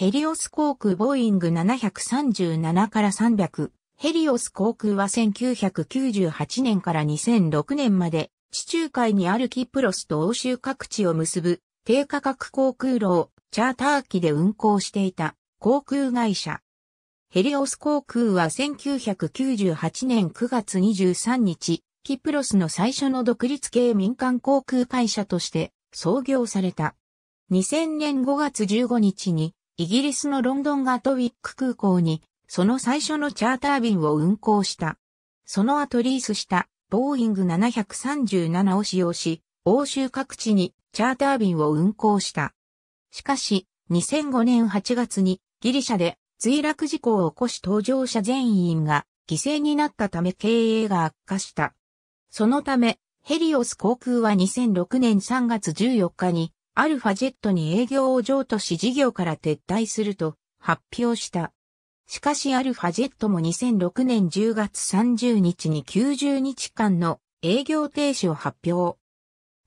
ヘリオス航空ボーイング737から300。ヘリオス航空は1998年から2006年まで地中海にあるキプロスと欧州各地を結ぶ低価格航空路をチャーター機で運航していた航空会社。ヘリオス航空は1998年9月23日、キプロスの最初の独立系民間航空会社として創業された。2000年5月15日にイギリスのロンドンガトウィック空港に、その最初のチャーター便を運航した。その後リースしたボーイング737を使用し、欧州各地にチャーター便を運航した。しかし、2005年8月にギリシャで墜落事故を起こし搭乗者全員が犠牲になったため経営が悪化した。そのため、ヘリオス航空は2006年3月14日にアルファジェットに営業を譲渡し事業から撤退すると発表した。しかしアルファジェットも2006年10月30日に90日間の営業停止を発表。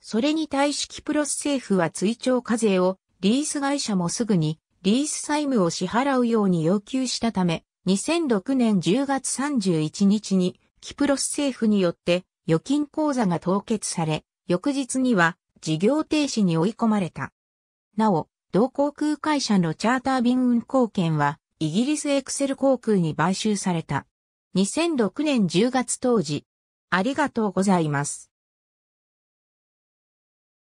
それに対しキプロス政府は追徴課税をリース会社もすぐにリース債務を支払うように要求したため、2006年10月31日にキプロス政府によって預金口座が凍結され、翌日には事業停止に追い込まれた。なお、同航空会社のチャーター便運航権は、イギリスエクセル航空に買収された。2006年10月当時、ありがとうございます。